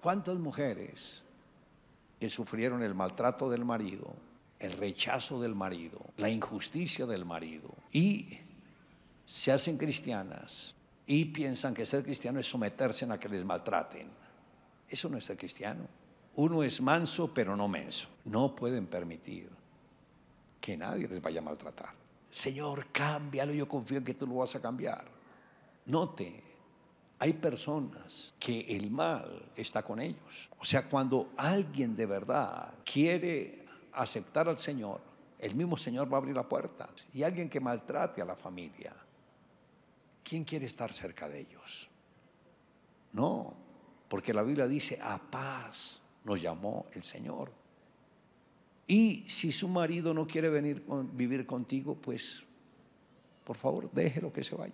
¿Cuántas mujeres que sufrieron el maltrato del marido, el rechazo del marido, la injusticia del marido y se hacen cristianas y piensan que ser cristiano es someterse a que les maltraten? Eso no es ser cristiano. Uno es manso pero no menso. No pueden permitir que nadie les vaya a maltratar. Señor, cámbialo, yo confío en que tú lo vas a cambiar. Note hay personas que el mal está con ellos. O sea, cuando alguien de verdad quiere aceptar al Señor, el mismo Señor va a abrir la puerta. Y alguien que maltrate a la familia, ¿quién quiere estar cerca de ellos? No, porque la Biblia dice, a paz nos llamó el Señor. Y si su marido no quiere venir con, vivir contigo, pues por favor, déjelo que se vaya.